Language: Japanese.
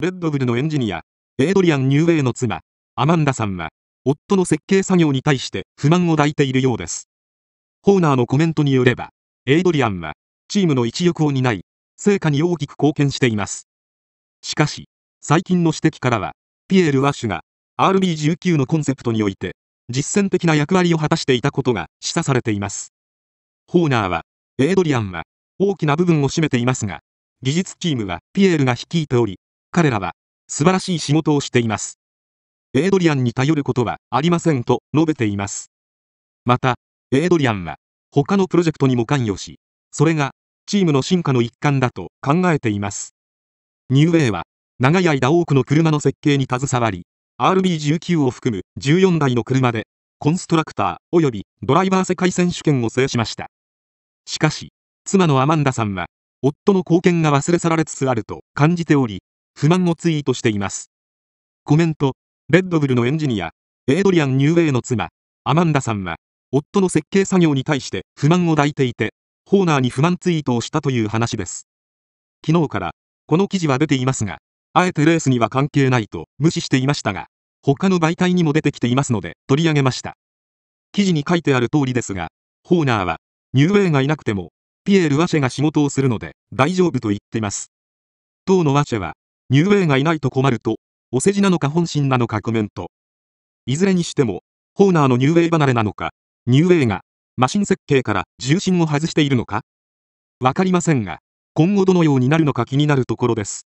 レッドブルのエンジニア、エイドリアン・ニューウェイの妻、アマンダさんは、夫の設計作業に対して不満を抱いているようです。ホーナーのコメントによれば、エイドリアンは、チームの一翼を担い、成果に大きく貢献しています。しかし、最近の指摘からは、ピエール・ワッシュが、RB19 のコンセプトにおいて、実践的な役割を果たしていたことが示唆されています。ホーナーは、エイドリアンは、大きな部分を占めていますが、技術チームはピエールが率いており、彼らは素晴らしい仕事をしています。エイドリアンに頼ることはありませんと述べています。また、エイドリアンは他のプロジェクトにも関与し、それがチームの進化の一環だと考えています。ニューウェイは長い間多くの車の設計に携わり、RB19 を含む14台の車でコンストラクター及びドライバー世界選手権を制しました。しかし、妻のアマンダさんは、夫の貢献が忘れ去られつつあると感じており、不満をツイートしています。コメント、レッドブルのエンジニア、エイドリアン・ニューウェイの妻、アマンダさんは、夫の設計作業に対して不満を抱いていて、ホーナーに不満ツイートをしたという話です。昨日から、この記事は出ていますが、あえてレースには関係ないと無視していましたが、他の媒体にも出てきていますので取り上げました。記事に書いてある通りですが、ホーナーは、ニューウェイがいなくても、ピエール・ワシェが仕事をするので大丈夫と言ってます。当のワシェは、ニューウェイがいないと困ると、お世辞なのか本心なのかコメント。いずれにしても、ホーナーのニューウェイ離れなのか、ニューウェイが、マシン設計から重心を外しているのかわかりませんが、今後どのようになるのか気になるところです。